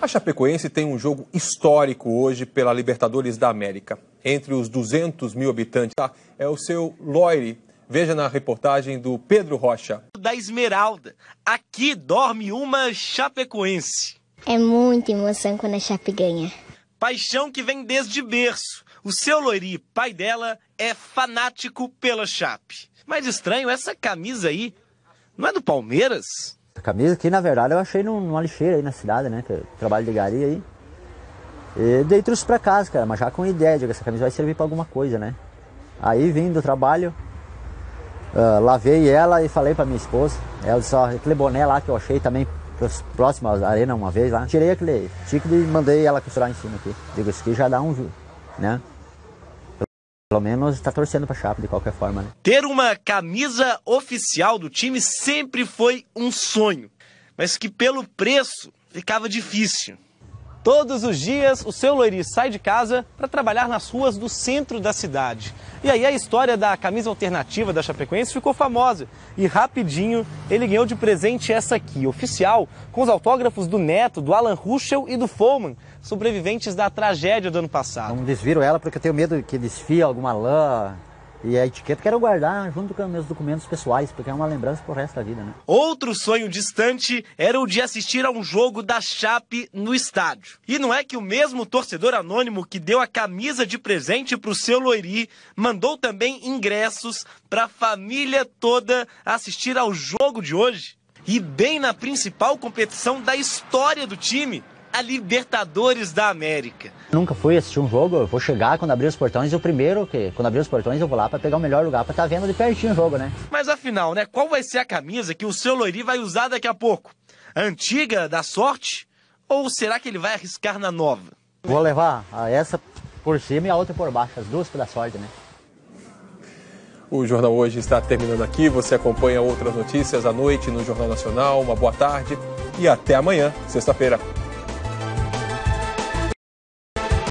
A Chapecoense tem um jogo histórico hoje pela Libertadores da América. Entre os 200 mil habitantes tá? é o seu Loire. Veja na reportagem do Pedro Rocha. Da Esmeralda. Aqui dorme uma Chapecoense. É muita emoção quando a Chape ganha. Paixão que vem desde berço. O seu Loiri, pai dela, é fanático pela Chape. Mas estranho, essa camisa aí não é do Palmeiras? camisa que na verdade eu achei numa lixeira aí na cidade, né? Que é trabalho de gari aí. E daí trouxe pra casa, cara, mas já com ideia de que essa camisa vai servir pra alguma coisa, né? Aí vim do trabalho, uh, lavei ela e falei pra minha esposa. Ela só aquele boné lá que eu achei também próximo à arena uma vez lá. Tirei aquele tique e mandei ela costurar em cima aqui. Digo, isso aqui já dá um, né? Pelo menos está torcendo para a Chapa de qualquer forma. Né? Ter uma camisa oficial do time sempre foi um sonho, mas que pelo preço ficava difícil. Todos os dias, o seu Loiris sai de casa para trabalhar nas ruas do centro da cidade. E aí a história da camisa alternativa da Chapecoense ficou famosa. E rapidinho, ele ganhou de presente essa aqui, oficial, com os autógrafos do Neto, do Alan Ruschel e do Foman, sobreviventes da tragédia do ano passado. Não desviro ela porque eu tenho medo que desfie alguma lã, e a etiqueta quero guardar junto com meus documentos pessoais, porque é uma lembrança pro resto da vida, né? Outro sonho distante era o de assistir a um jogo da Chape no estádio. E não é que o mesmo torcedor anônimo que deu a camisa de presente pro seu Loiri mandou também ingressos pra família toda assistir ao jogo de hoje? E bem na principal competição da história do time a Libertadores da América. Nunca fui assistir um jogo, eu vou chegar quando abrir os portões, o primeiro que quando abrir os portões eu vou lá para pegar o melhor lugar para estar tá vendo de pertinho o jogo, né? Mas afinal, né, qual vai ser a camisa que o seu Loiri vai usar daqui a pouco? A antiga da sorte ou será que ele vai arriscar na nova? Vou levar essa por cima e a outra por baixo, as duas pela sorte, né? O Jornal Hoje está terminando aqui. Você acompanha outras notícias à noite no Jornal Nacional. Uma boa tarde e até amanhã, sexta-feira.